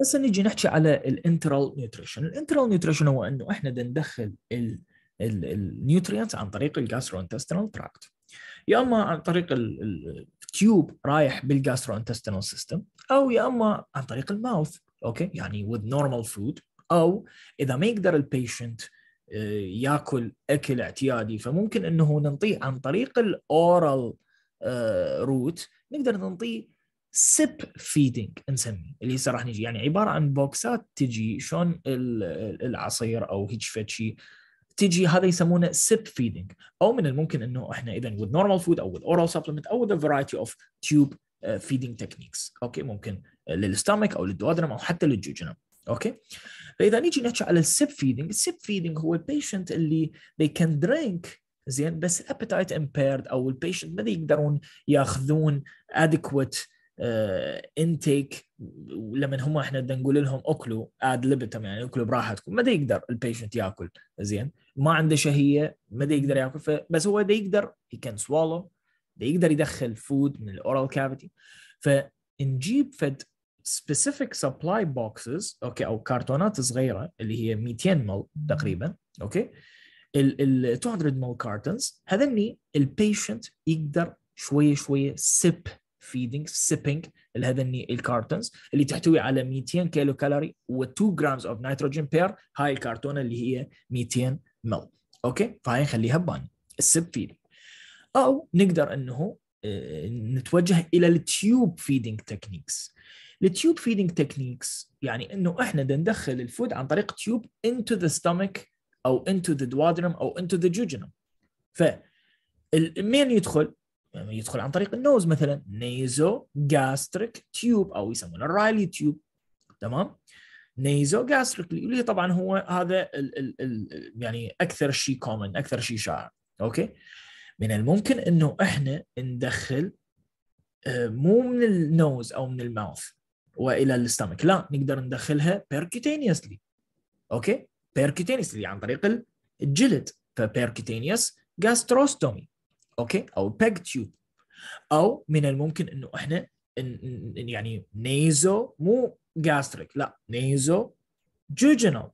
هسه نجي نحكي على الانترال نيوتريشن الانترال نيوتريشن هو انه احنا ندخل النيوترينتس عن طريق الجاستروانتستينال تراكت يا اما عن طريق التيوب رايح بالجاستروانتستينال سيستم او يا اما عن طريق الماوث اوكي يعني with normal food او اذا ما يقدر البيشنت آه، ياكل اكل اعتيادي فممكن انه ننطيه عن طريق الاورال روت آه، نقدر ننطيه سيب فيدنج نسميه اللي هسه راح نجي يعني عباره عن بوكسات تجي شلون العصير او هيج فتشي شيء تجي هذا يسمونه سيب فيدنج او من الممكن انه احنا اذا وذ نورمال فود او وذ اورال سبلمنت او وذ فرايتي اوف تيوب فيدنج تكنيكس اوكي ممكن للستامك او للدوادرم او حتى للجوجنم اوكي فاذا نيجي نحكي على السيب فيدنج السيب فيدنج هو البيشنت اللي they can drink زين بس appetite امبيرد او البيشنت ما يقدرون ياخذون adequate انتيك آه، لما هم احنا بدنا نقول لهم اكلوا اد ليبتم يعني اكلوا براحتكم ما دا يقدر البيشنت ياكل زين ما عنده شهيه ما دا يقدر ياكل بس هو دا يقدر هي كان سوالو دا يقدر يدخل فود من الاورال كافيتي فنجيب فد سبيسيفيك سبلاي بوكسز اوكي او كرتونات صغيره اللي هي 200 مل تقريبا اوكي ال 200 مل كارتونز هذني البيشنت يقدر شويه شويه سب feeding sipping اللي هذني الكارتونز اللي تحتوي على 200 كيلو كالوري و2 جرامز اوف نيتروجين بير هاي الكرتونه اللي هي 200 مل اوكي فهاي نخليها بان السب فيدنج او نقدر انه آه، نتوجه الى التيوب فيدنج تكنيكس التيوب فيدنج تكنيكس يعني انه احنا ندخل الفود عن طريق تيوب انتو ذا ستومك او انتو ذا دوادرم او انتو ذا جوجنم ف مين يدخل يعني يدخل عن طريق النوز مثلا نيزو جاستريك تيوب او يسمونه الرايلي تيوب تمام نيزو جاستريك اللي طبعا هو هذا الـ الـ الـ يعني اكثر شيء كومن اكثر شيء شائع اوكي من الممكن انه احنا ندخل آه، مو من النوز او من الماوث والى الاستمك لا نقدر ندخلها بيركيتينيسلي اوكي بيركيتينيسلي عن طريق الجلد فبيركيتينيس جاستروستومي اوكي او بيج تيوب او من الممكن انه احنا يعني نيزو مو جاستريك لا نيزو جوجينال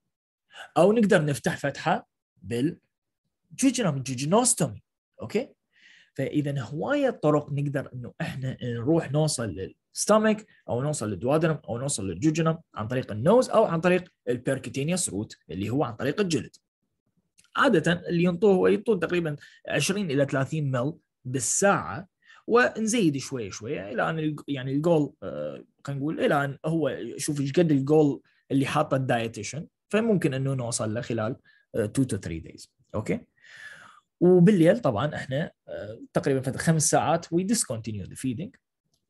او نقدر نفتح فتحه بالجوجينال جوجينوستومي اوكي فاذا هوايه طرق نقدر انه احنا نروح نوصل للستمك او نوصل للدوادرم او نوصل للجوجينم عن طريق النوز او عن طريق البيركتينيوس روت اللي هو عن طريق الجلد عاده اللي ينطوه ينطون تقريبا 20 الى 30 مل بالساعه ونزيد شوي شوي الى ان يعني الجول آه، خلينا نقول الى ان هو شوف ايش قد الجول اللي حاطه الدايتيشن فممكن انه نوصل له خلال 2 تو 3 دايز اوكي وبالليل طبعا احنا آه، تقريبا فتره خمس ساعات وي ديسكونتينيو ذا فيدنج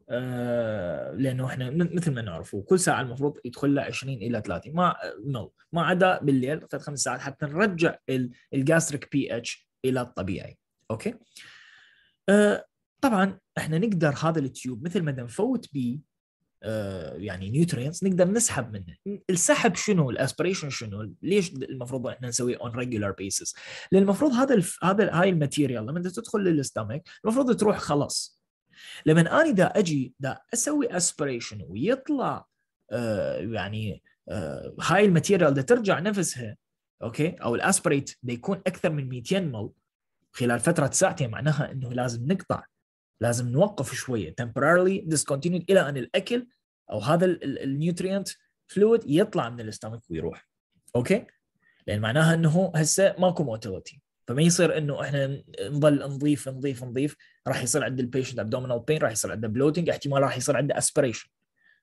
آه، لانه احنا مثل ما نعرف كل ساعه المفروض يدخل لها 20 الى 30 ما نو ما عدا بالليل ثلاث خمس ساعات حتى نرجع الجاستريك بي اتش الى الطبيعي اوكي آه، طبعا احنا نقدر هذا التيوب مثل ما نفوت بيه آه، يعني نيوترينز نقدر نسحب منه السحب شنو الاسبريشن شنو ليش المفروض احنا نسويه اون ريجولار بيسز لان المفروض هذا هذا هاي الماتيريال لما تدخل للستمك المفروض تروح خلاص لما اني دا اجي دا اسوي اسبريشن ويطلع آه يعني آه هاي الماتيريال دا ترجع نفسها اوكي او الاسبريت دا يكون اكثر من 200 مل خلال فتره ساعتين معناها انه لازم نقطع لازم نوقف شويه temporarily discontinued الى ان الاكل او هذا النيوترينت فلويد يطلع من الاستمك ويروح اوكي لان معناها انه هسه ماكو موتيليتي فما يصير انه احنا نظل نضيف نضيف نضيف راح يصير عند البيشنت ابدومينال بين راح يصير عنده بلوتنج احتمال راح يصير عنده اسبريشن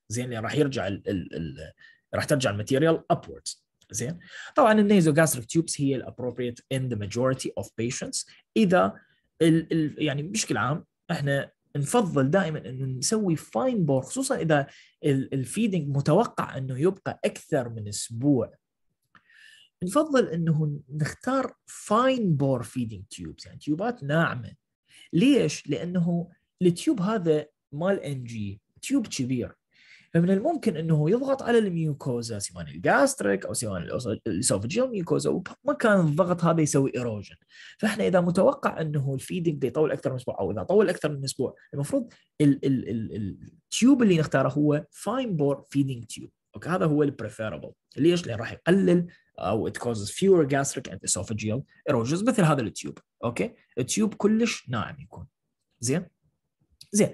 زين يعني راح يرجع ال ال ال راح ترجع الماتيريال ابوردز زين طبعا النيزو جاستريك تيوبس هي الابروبريت ان ذا ماجورتي اوف بيشنتس اذا ال ال يعني بشكل عام احنا نفضل دائما انه نسوي فاين بور خصوصا اذا الفيدنج متوقع انه يبقى اكثر من اسبوع نفضل انه نختار فاين بور فيدنج تيوبز يعني تيوبات ناعمه ليش؟ لانه التيوب هذا مال ان جي تيوب كبير فمن الممكن انه يضغط على الميوكوزا سواء الجاستريك او سواء الاسوفجيال ميوكوزا ومكان الضغط هذا يسوي ايروجن فاحنا اذا متوقع انه الفيدنج يطول اكثر من اسبوع او اذا طول اكثر من اسبوع المفروض التيوب اللي نختاره هو فاين بور فيدنج تيوب اوكي هذا هو البريفيربل ليش؟ لان راح يقلل او uh, it causes fewer gastric and esophageal erosions مثل هذا التيوب اوكي التيوب كلش ناعم يكون زين زين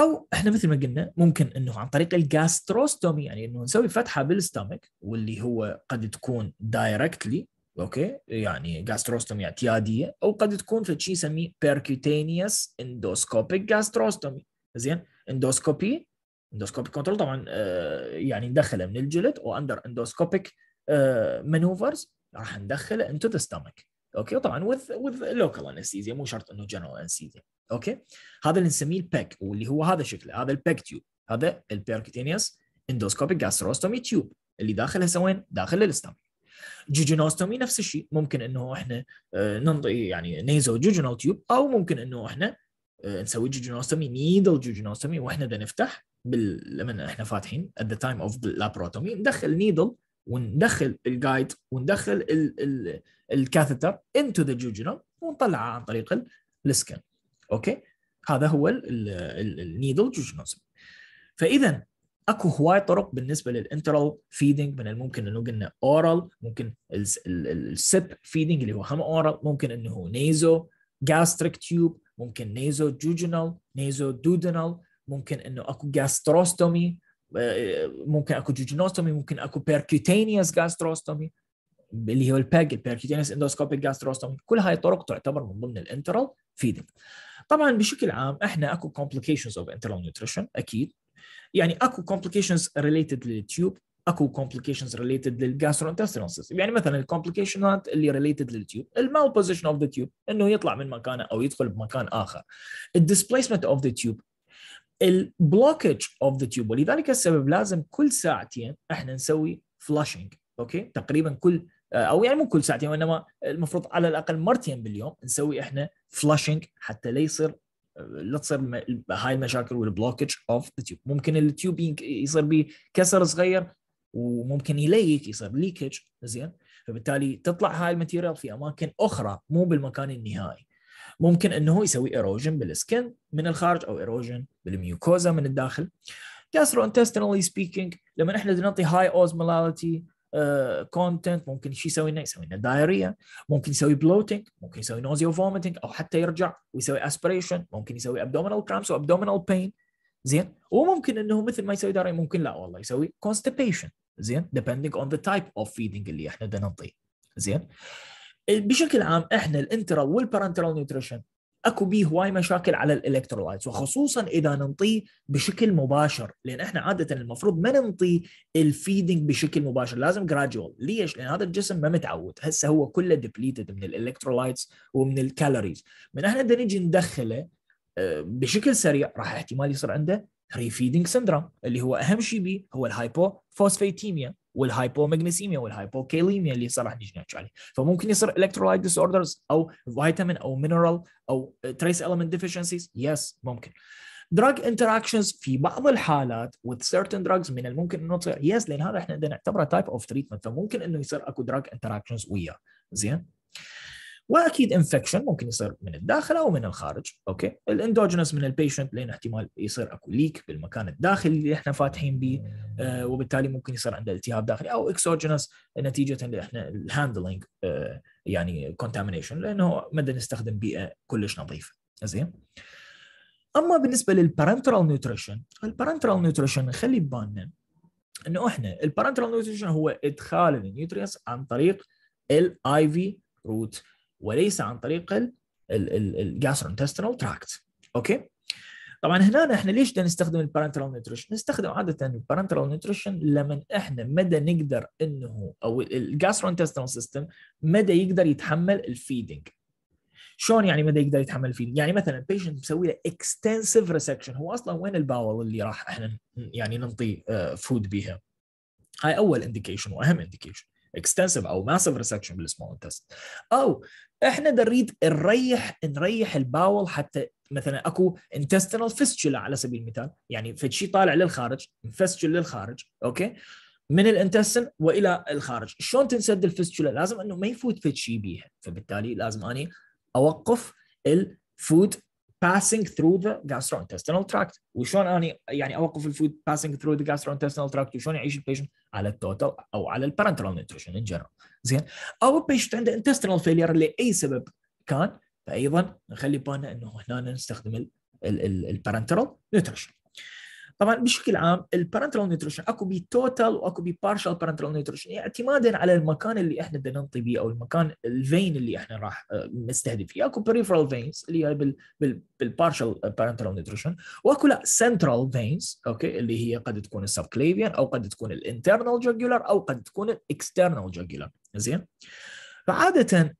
او احنا مثل ما قلنا ممكن انه عن طريق الجاستروستومي يعني انه نسوي فتحه بالستمك واللي هو قد تكون دايركتلي اوكي يعني جاستروستومي اعتياديه او قد تكون في شيء يسميه بيركوتينيوس اندوسكوبيك جاستروستومي زين اندوسكوبي اندوسكوبيك كنترول طبعا آه، يعني ندخله من الجلد واندر اندوسكوبيك مانوفرز راح ندخله انتو ذا ستمك اوكي وطبعا وذ وذ لوكال انستيزيا مو شرط انه جنرال انستيزيا اوكي هذا اللي نسميه البيك واللي هو هذا شكله هذا البيك تيوب هذا البيركتينيوس اندوسكوبيك جاستروستومي تيوب اللي داخلها سوين داخل الاستمك جوجنوستومي نفس الشيء ممكن انه احنا آه، ننطي يعني نيزو جوجنال تيوب او ممكن انه احنا آه، نسوي جوجينوستومي نيدل جوجينوستومي واحنا بدنا نفتح بال... لما احنا فاتحين at the time of the laparotomy ندخل نيدل وندخل الجايد وندخل ال... ال... الكاثيتر into the jejunum ونطلعها عن طريق السكن اوكي هذا هو النيدل جوجينوستومي فاذا اكو هواي طرق بالنسبه للانترال فيدنج من الممكن انه قلنا اورال ممكن السب فيدنج اللي هو هم اورال ممكن انه هو نيزو جاستريك تيوب ممكن نيزو جوجنال نيزو دودنال ممكن انه اكو جاستروستومي آه، ممكن اكو جوجنوستومي ممكن اكو بيركوتينيوس جاستروستومي اللي هو الباج البيركوتينيوس اندوسكوبيك جاستروستومي كل هاي الطرق تعتبر من ضمن الانترال فيدنج طبعا بشكل عام احنا اكو كومبليكيشنز اوف انترال نيوتريشن اكيد يعني اكو كومبليكيشنز ريليتد للتيوب اكو كومبليكيشنز ريليتد للجاستروانتستينال سيستم يعني مثلا الكومبليكيشنات اللي ريليتد للتيوب المال بوزيشن اوف ذا تيوب انه يطلع من مكانه او يدخل بمكان اخر الديسبيسمنت اوف ذا تيوب البلوكج اوف ذا تيوب ولذلك السبب لازم كل ساعتين احنا نسوي فلاشنج اوكي تقريبا كل او يعني مو كل ساعتين وانما المفروض على الاقل مرتين باليوم نسوي احنا فلاشنج حتى لا يصير لا تصير هاي المشاكل والبلوكج اوف ذا تيوب ممكن التيوب يصير به كسر صغير وممكن يليك يصير ليكج زين فبالتالي تطلع هاي الماتيريال في اماكن اخرى مو بالمكان النهائي ممكن انه يسوي ايروجن بالسكن من الخارج او ايروجن بالميوكوزا من الداخل جاسترو intestinally سبيكينج لما احنا نعطي هاي اوزمولاليتي كونتنت ممكن شو يسوي لنا؟ يسوي لنا دايريا، ممكن يسوي بلوتنج، ممكن يسوي نوزيو فوميتينج او حتى يرجع ويسوي اسبريشن، ممكن يسوي ابدومينال كرامس وابدومينال بين زين وممكن انه مثل ما يسوي داري ممكن لا والله يسوي كونستيبيشن زين depending on the type of feeding اللي احنا بدنا نعطيه زين بشكل عام احنا الانترال والبارنترال نيوتريشن اكو بيه هواي مشاكل على الالكترولايتس وخصوصا اذا ننطيه بشكل مباشر لان احنا عاده المفروض ما ننطي الفيدنج بشكل مباشر لازم جراديوال ليش؟ لان هذا الجسم ما متعود هسه هو كله ديبليتد من الالكترولايتس ومن الكالوريز من احنا بدنا نجي ندخله بشكل سريع راح احتمال يصير عنده ريفيدنج سندروم اللي هو اهم شيء به هو الهايبوفوسفاتيميا والهايبومغنيسيميا والهايبوكاليميا اللي صار راح نجي نحكي عليه فممكن يصير الكترولايت ديس اوردرز او فيتامين او مينرال او تريس اليمنت ديفشنسيز يس ممكن دراج انتراكشنز في بعض الحالات with certain drugs من الممكن انه تصير يس لان هذا احنا نعتبره تايب اوف تريتمنت فممكن انه يصير اكو دراج انتراكشنز وياه زين واكيد انفكشن ممكن يصير من الداخل او من الخارج اوكي الاندوجينس من البيشنت لان احتمال يصير اكو ليك بالمكان الداخلي اللي احنا فاتحين به آه، وبالتالي ممكن يصير عنده التهاب داخلي او اكسوجينس نتيجه اللي احنا الهاندلنج يعني كونتامينيشن لانه مدى نستخدم بيئه كلش نظيفه زين اما بالنسبه للبارنترال نيوتريشن البارنترال نيوتريشن نخلي ببالنا انه احنا البارنترال نيوتريشن هو ادخال النيوتريس عن طريق الاي في روت وليس عن طريق الجاسترونتستينال تراكت اوكي طبعا هنا احنا ليش بدنا نستخدم البارنترال نيوتريشن؟ نستخدم عاده البارنترال نيوتريشن لما احنا مدى نقدر انه او الجاسترونتستينال سيستم مدى يقدر يتحمل الفيدنج شلون يعني مدى يقدر يتحمل الفيدنج؟ يعني مثلا بيشنت مسوي له اكستنسيف ريسكشن هو اصلا وين الباول اللي راح احنا يعني ننطي فود آه، بيها؟ هاي اول انديكيشن واهم انديكيشن اكستنسيف او ماسيف ريسكشن بالسمول انتست او احنا نريد نريح نريح الباول حتى مثلا اكو انتستينال فيستشولا على سبيل المثال يعني شيء طالع للخارج فيستشول للخارج اوكي من الانتستن والى الخارج شلون تنسد الفيستشولا لازم انه ما يفوت في شيء بيها فبالتالي لازم اني اوقف الفود passing through the gastrointestinal tract وشلون اني يعني اوقف الفود passing through the gastrointestinal tract وشلون يعيش البيشنت على التوتال او على البارنترال نيوتريشن ان جنرال زين او البيشنت عنده intestinal failure لاي سبب كان فايضا نخلي بالنا انه هنا نستخدم البارنترال نيوتريشن طبعا بشكل عام البارنترال نيوتريشن اكو بي توتال واكو بي بارشال بارنترال نيوتريشن اعتمادا على المكان اللي احنا بدنا ننطي بيه او المكان الفين اللي احنا راح آه، نستهدف فيه اكو بريفرال فينز اللي هي بال بالبارشال بارنترال نيوتريشن واكو لا سنترال فينز اوكي اللي هي قد تكون السبكليفيان او قد تكون الانترنال جوجولار او قد تكون الاكسترنال جوجولار زين فعادة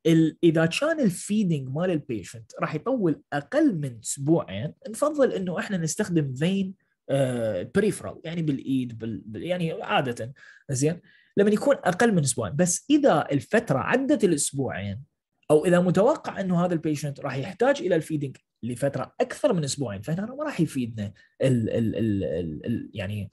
اذا كان الفيدنج مال البيشنت راح يطول اقل من اسبوعين نفضل انه احنا نستخدم فين بريفرال آه، يعني بالايد بال... يعني عاده زين لما يكون اقل من اسبوعين بس اذا الفتره عدت الاسبوعين او اذا متوقع انه هذا البيشنت راح يحتاج الى الفيدنج لفتره اكثر من اسبوعين فهنا ما راح يفيدنا ال ال ال ال يعني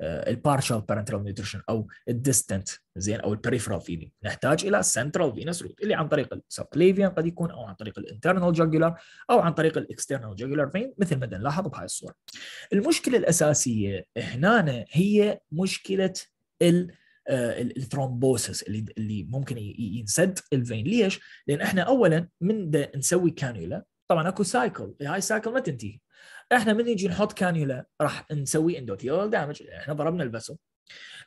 البارشال بارنترال نيوتريشن او الديستنت زين او البريفرال فيدنج نحتاج الى سنترال فينس روت اللي عن طريق السبليفيان قد يكون او عن طريق الانترنال جاجولار او عن طريق الاكسترنال جاجولار فين مثل ما نلاحظ بهاي الصوره المشكله الاساسيه هنا هي مشكله ال آه، الثرومبوسس اللي اللي ممكن ينسد الفين ليش؟ لان احنا اولا من نسوي كانيولا طبعا اكو سايكل هاي السايكل ما تنتهي احنا من نجي نحط كانيولا راح نسوي اندوثيول دامج احنا ضربنا الفيسل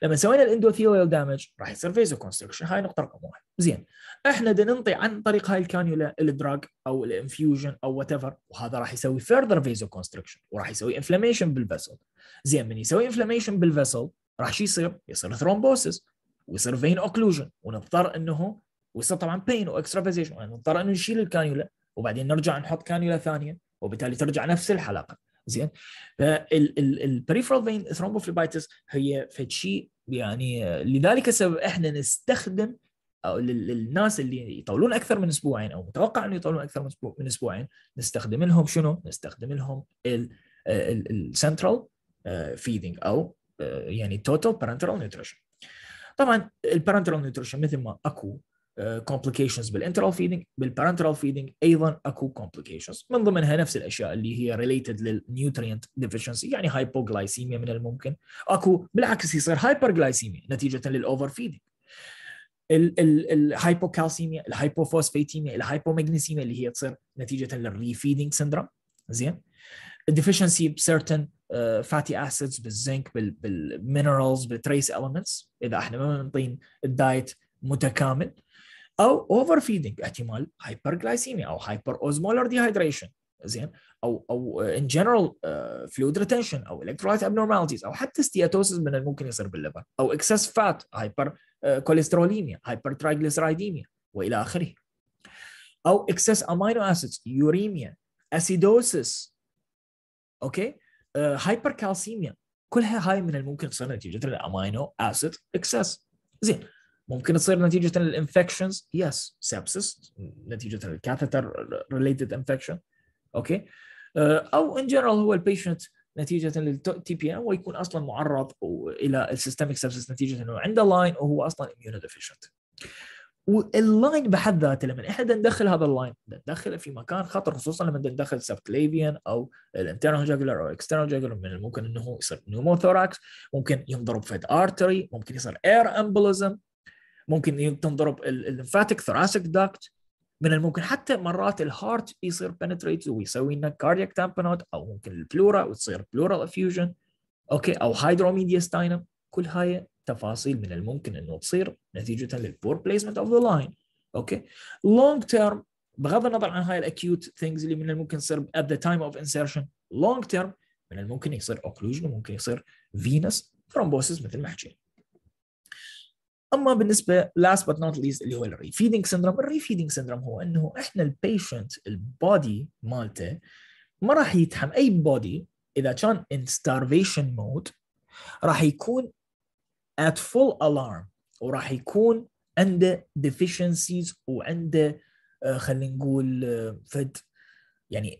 لما سوينا الاندوثيول دامج راح يصير فيزو كونستركشن هاي نقطه رقم واحد زين احنا بدنا ننطي عن طريق هاي الكانيولا الدراج او الانفيوجن او وات ايفر وهذا راح يسوي فيرذر فيزو كونستركشن وراح يسوي انفلاميشن بالفيسل زين من يسوي انفلاميشن بالفيسل راح شو يصير؟ يصير ثرومبوسس ويصير فين اوكلوجن ونضطر انه ويصير طبعا بين واكسترافيزيشن ونضطر انه نشيل الكانيولا وبعدين نرجع نحط كانيولا ثانيه وبالتالي ترجع نفس الحلقه زين فالبريفرال فين ثرومبوفليبايتس هي فد شيء يعني لذلك السبب احنا نستخدم او للناس اللي يطولون اكثر من اسبوعين او متوقع انه يطولون اكثر من اسبوع من اسبوعين نستخدم لهم شنو؟ نستخدم لهم السنترال فيدنج آه، او آه، يعني توتال بارنترال نيوتريشن طبعا البارنترال نيوتريشن مثل ما اكو كومبليكيشنز بالانترال فيدنج بالبارنترال فيدنج ايضا اكو كومبليكيشنز من ضمنها نفس الاشياء اللي هي ريليتد للنيوترينت ديفشنسي يعني هايبوغلايسيميا من الممكن اكو بالعكس يصير هايبرغلايسيميا نتيجه للاوفر فيدنج الهايبوكالسيميا الهايبوفوسفيتيميا الهايبومغنيسيميا اللي هي تصير نتيجه للريفيدنج سندروم زين الديفشنسي بسيرتن فاتي اسيدز بالزنك بالمينرالز بالتريس المنتس اذا احنا ما بنعطي الدايت متكامل او اوفر فيدنج احتمال هايبر جلايسيميا او هايبر اوزمولر ديهايدريشن زين او او ان جنرال فلويد ريتنشن او الكترولايت ابنورماليتيز او حتى ستياتوسيس من الممكن يصير باللبن او اكسس فات هايبر كوليستروليميا هايبر ترايجليسرايديميا والى اخره او اكسس امينو اسيدز يوريميا اسيدوسيس اوكي هايبر كالسيميا كلها هاي من الممكن تصير نتيجه الامينو اسيد اكسس زين ممكن تصير نتيجه للانفكشنز يس سبسس نتيجه الكاثتر ريليتد انفكشن اوكي او ان جنرال هو البيشنت نتيجه للتي بي ان ويكون اصلا معرض الى السيستميك سبسس نتيجه انه عنده لاين وهو اصلا اميون ديفيشنت واللاين بحد ذاته لما احنا ندخل هذا اللاين ندخله في مكان خطر خصوصا لما ندخل سبكليفيان او الانترنال جاكولار او اكسترنال جاكولار من الممكن انه يصير نيوموثوراكس ممكن ينضرب فيد ارتري ممكن يصير اير امبوليزم ممكن تنضرب الليمفاتيك ثوراسيك داكت من الممكن حتى مرات الهارت يصير بنتريت ويسوي لنا كاردياك تامبونات او ممكن البلورا وتصير بلورال افيوجن اوكي او هايدروميديستاينم كل هاي تفاصيل من الممكن انه تصير نتيجه للبور بليسمنت اوف ذا لاين اوكي لونج تيرم بغض النظر عن هاي الاكيوت ثينجز اللي من الممكن تصير ات ذا تايم اوف انسرشن لونج تيرم من الممكن يصير اوكلوجن وممكن يصير فينس ثرومبوسيس مثل ما حكينا اما بالنسبه لاست but نوت ليست اللي هو الريفيدنج سندروم الريفيدنج سندروم هو انه احنا البيشنت البودي مالته ما راح يتحم اي بودي اذا كان ان ستارفيشن مود راح يكون ات فول الارم وراح يكون عنده ديفيشنسيز وعنده آه، خلينا نقول آه، فد يعني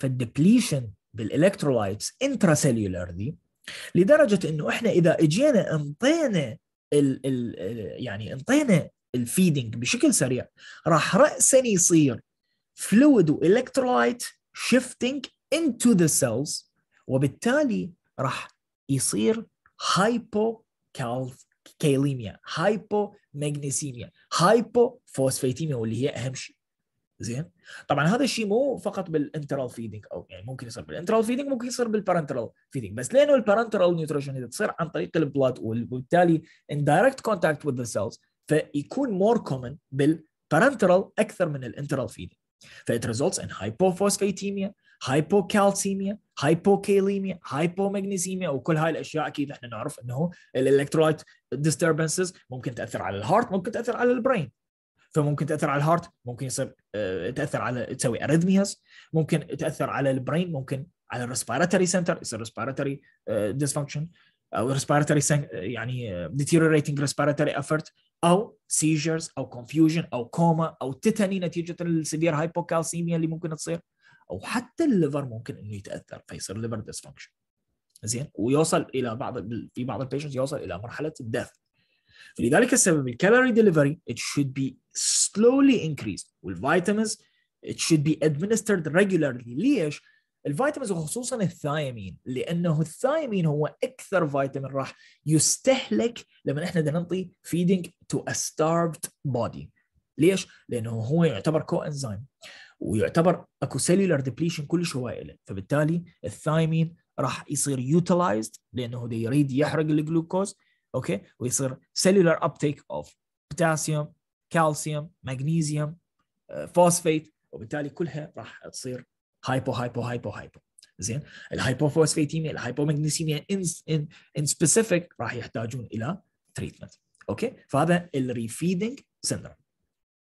فد ديبليشن بالالكترولايتس انترا سيلولار دي لدرجه انه احنا اذا اجينا انطينا ال ال آه، يعني انطينا الفيدنج بشكل سريع راح راسا يصير فلويد والكترولايت شيفتنج انتو ذا سيلز وبالتالي راح يصير هايبو كالكاليميا هايبو ماجنيسيميا هايبو فوسفاتيميا واللي هي اهم شيء زين طبعا هذا الشيء مو فقط بالانترال فيدنج او يعني ممكن يصير بالانترال فيدنج ممكن يصير بالبارنترال فيدنج بس لانه البارنترال نيوتريشن اذا تصير عن طريق البلاد وبالتالي ان دايركت كونتاكت وذ ذا سيلز فيكون مور كومن بالبارنترال اكثر من الانترال فيدنج فايت results ان هايبوفوسفيتيميا هايبوكالسيميا هايبوكاليميا هايبوماغنيسيميا وكل هاي الاشياء اكيد احنا نعرف انه الالكترولايت ديستربنسز ممكن تاثر على الهارت ممكن تاثر على البرين فممكن تاثر على الهارت ممكن يصير آه، تاثر على تسوي اريثمياز ممكن تاثر على البرين ممكن على الريسبيراتوري سنتر يصير ريسبيراتوري ديسفانكشن او ريسبيراتوري آه، يعني ديتيريتنج ريسبيراتوري افورت او سيجرز او كونفيوجن او كوما او تتني نتيجه السيفير هايبوكالسيميا اللي ممكن تصير او حتى الليفر ممكن انه يتاثر فيصير ليفر ديسفانكشن زين ويوصل الى بعض في بعض البيشنت يوصل الى مرحله الدث فلذلك السبب الكالوري ديليفري it should be slowly increased والفيتامينز it should be administered regularly ليش؟ الفيتامينز وخصوصا الثايمين لانه الثايمين هو اكثر فيتامين راح يستهلك لما احنا بدنا نعطي فيدنج تو ا ستارفد بودي ليش؟ لانه هو يعتبر كو انزيم ويعتبر اكو سيلولار ديبليشن كلش هواي له فبالتالي الثايمين راح يصير يوتلايزد لانه يريد يحرق الجلوكوز اوكي ويصير سيلولار ابتيك اوف بوتاسيوم كالسيوم مغنيسيوم فوسفيت وبالتالي كلها راح تصير هايبو هايبو هايبو هايبو زين الهايبوفوسفيتيميا الهايبومغنيسيميا ان ان ان سبيسيفيك راح يحتاجون الى تريتمنت اوكي فهذا الريفيدنج سندروم